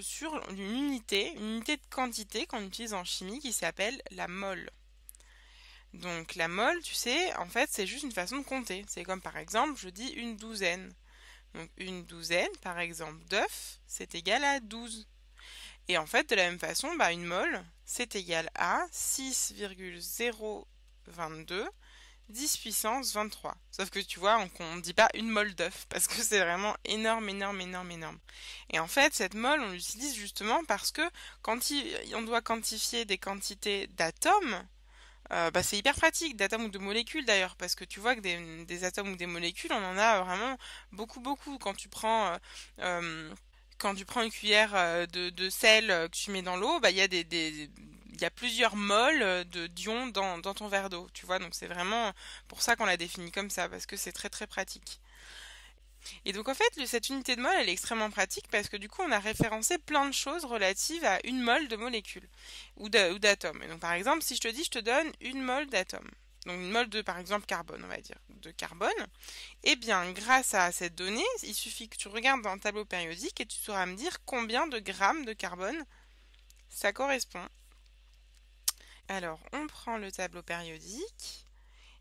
sur une unité, une unité de quantité qu'on utilise en chimie qui s'appelle la mole. Donc la mole, tu sais, en fait, c'est juste une façon de compter. C'est comme par exemple, je dis une douzaine. Donc une douzaine, par exemple, d'œufs, c'est égal à 12. Et en fait, de la même façon, bah, une mole, c'est égal à 6,022 10 puissance 23. Sauf que tu vois, on ne dit pas une molle d'œuf, parce que c'est vraiment énorme, énorme, énorme, énorme. Et en fait, cette molle, on l'utilise justement parce que quand on doit quantifier des quantités d'atomes, euh, bah, c'est hyper pratique, d'atomes ou de molécules d'ailleurs, parce que tu vois que des, atomes ou des molécules, on en a vraiment beaucoup, beaucoup. Quand tu prends... Euh, euh, quand tu prends une cuillère de, sel que tu mets dans l'eau, bah il y a des, il y a plusieurs moles de d'ions dans, ton verre d'eau, tu vois. Donc c'est vraiment pour ça qu'on la définit comme ça, parce que c'est très très pratique. Et donc en fait, cette unité de molle elle est extrêmement pratique parce que du coup, on a référencé plein de choses relatives à une molle de molécules ou d'atomes. Et donc par exemple, si je te dis, je te donne une molle d'atome, donc une molle de par exemple carbone, on va dire, de carbone, eh bien grâce à cette donnée, il suffit que tu regardes dans le tableau périodique et tu sauras me dire combien de grammes de carbone ça correspond alors, on prend le tableau périodique.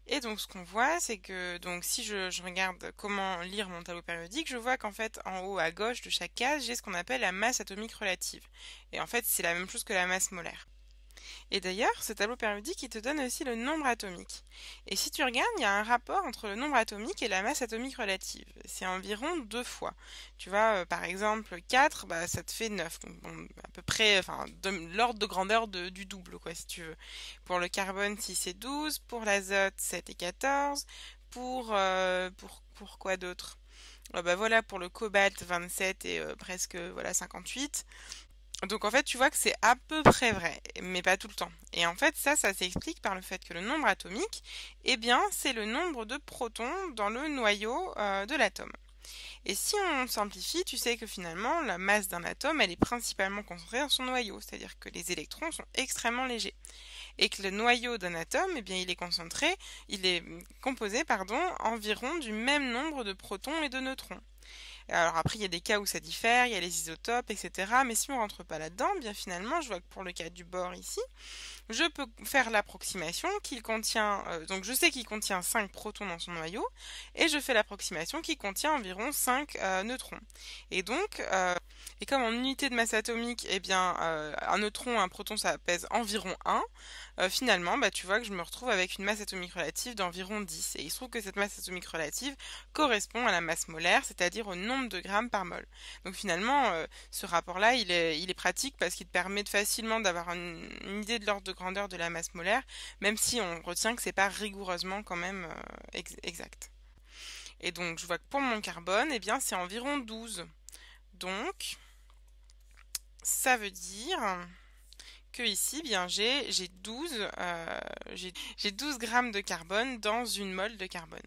Et donc, ce qu'on voit, c'est que si je, je, regarde comment lire mon tableau périodique, je vois qu'en fait, en haut à gauche de chaque case, j'ai ce qu'on appelle la masse atomique relative. Et en fait, c'est la même chose que la masse molaire. Et d'ailleurs, ce tableau périodique, il te donne aussi le nombre atomique. Et si tu regardes, il y a un rapport entre le nombre atomique et la masse atomique relative. C'est environ deux fois. Tu vois, euh, par exemple, 4, bah, ça te fait 9. à peu près, enfin, l'ordre de grandeur du double, quoi, si tu veux. Pour le carbone, 6 et 12. Pour l'azote, 7 et 14. Euh, pour, pour, quoi d'autre ah, bah, voilà pour le cobalt 27 et euh, presque voilà 58 donc en fait, tu vois que c'est à peu près vrai, mais pas tout le temps. Et en fait, ça, ça s'explique par le fait que le nombre atomique, eh bien, c'est le nombre de protons dans le noyau euh, de l'atome. Et si on simplifie, tu sais que finalement, la masse d'un atome, elle est principalement concentrée dans son noyau, c'est-à-dire que les électrons sont extrêmement légers. Et que le noyau d'un atome, eh bien, il est concentré, il est composé, pardon, environ du même nombre de protons et de neutrons. Alors après, il y a des cas où ça diffère, il y a les isotopes, etc. Mais si on ne rentre pas là-dedans, bien finalement, je vois que pour le cas du bord ici, je peux faire l'approximation qu'il contient, euh, donc je sais qu'il contient 5 protons dans son noyau, et je fais l'approximation qu'il contient environ 5 euh, neutrons. Et donc, euh, et comme en unité de masse atomique, eh bien, un neutron, un proton, ça pèse environ 1, finalement, bah, tu vois que je me retrouve avec une masse atomique relative d'environ 10. Et il se trouve que cette masse atomique relative correspond à la masse molaire, c'est-à-dire au nombre de grammes par mol. Donc finalement, euh, ce rapport-là, il est, il est pratique parce qu'il permet facilement d'avoir une, idée de l'ordre de grandeur de la masse molaire, même si on retient que c'est pas rigoureusement quand même euh, exact. Et donc je vois que pour mon carbone, eh bien c'est environ 12. Donc ça veut dire que ici, eh bien j'ai 12, 12 euh, grammes de carbone dans une molle de carbone.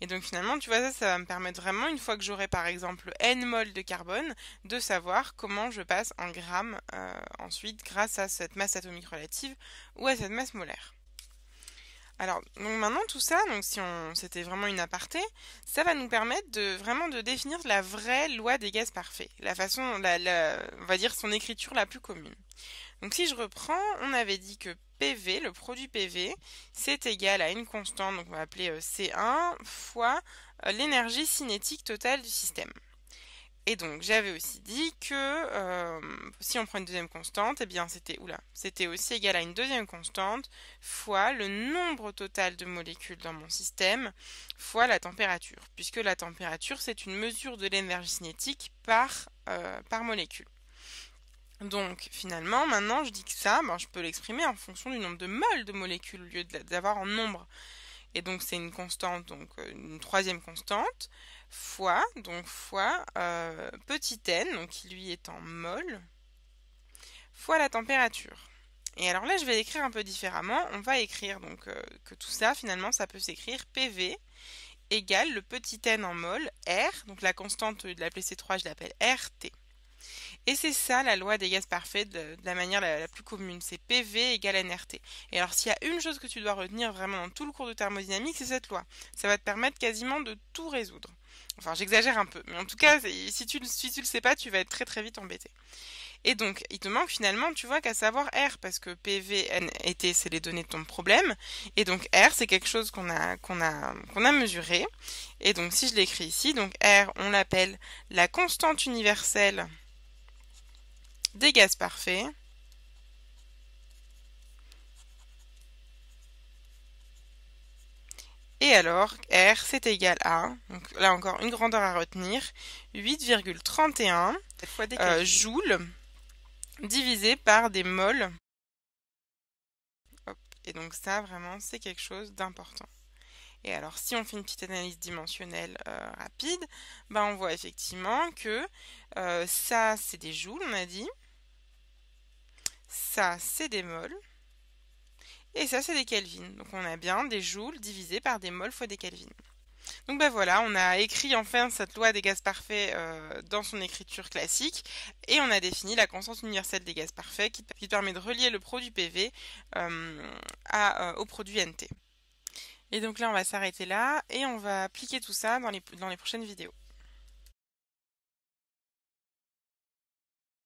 Et donc finalement, tu vois, ça, ça va me permettre vraiment, une fois que j'aurai par exemple n mol de carbone, de savoir comment je passe en grammes euh, ensuite grâce à cette masse atomique relative ou à cette masse molaire. Alors donc maintenant tout ça, donc si on c'était vraiment une aparté, ça va nous permettre de vraiment de définir la vraie loi des gaz parfaits, la façon, on va dire son écriture la plus commune. Donc si je reprends, on avait dit que PV, le produit PV, c'est égal à une constante, donc on va appeler euh, C1, fois euh, l'énergie cinétique totale du système. Et donc j'avais aussi dit que euh, si on prend une deuxième constante, eh bien c'était oula, c'était aussi égal à une deuxième constante fois le nombre total de molécules dans mon système fois la température, puisque la température c'est une mesure de l'énergie cinétique par, par molécule. Donc finalement, maintenant, je dis que ça, ben, je peux l'exprimer en fonction du nombre de moles de molécules au lieu d'avoir en nombre. Et donc c'est une constante, donc euh, une troisième constante, fois, donc fois euh, petit n, donc qui lui est en mol, fois la température. Et alors là, je vais l'écrire un peu différemment. On va écrire donc euh, que tout ça, finalement, ça peut s'écrire PV égale le petit n en mol, R, donc la constante, de la C3, je l'appelle RT et c'est ça la loi des gaz parfaits de, la manière la, plus commune, c'est PV égale NRT. Et alors s'il y a une chose que tu dois retenir vraiment dans tout le cours de thermodynamique, c'est cette loi. Ça va te permettre quasiment de tout résoudre. Enfin j'exagère un peu, mais en tout cas si tu, ne le sais pas, tu vas être très très vite embêté. Et donc, il te manque finalement, tu vois, qu'à savoir R, parce que PV, et T, c'est les données de ton problème. Et donc, R, c'est quelque chose qu'on a, a, qu'on a mesuré. Et donc, si je l'écris ici, donc R, on l'appelle la constante universelle des gaz parfaits, Et alors, R, c'est égal à, donc là encore une grandeur à retenir, 8,31 euh, joules divisé par des moles. Et donc ça, vraiment, c'est quelque chose d'important. Et alors, si on fait une petite analyse dimensionnelle euh, rapide, ben on voit effectivement que euh, ça, c'est des joules, on a dit ça c'est des moles, et ça c'est des kelvins. Donc on a bien des joules divisés par des moles fois des kelvins. Donc ben voilà, on a écrit enfin cette loi des gaz parfaits euh, dans son écriture classique et on a défini la constante universelle des gaz parfaits qui, permet de relier le produit PV euh, à, euh, au produit NT. Et donc là on va s'arrêter là et on va appliquer tout ça dans les prochaines vidéos.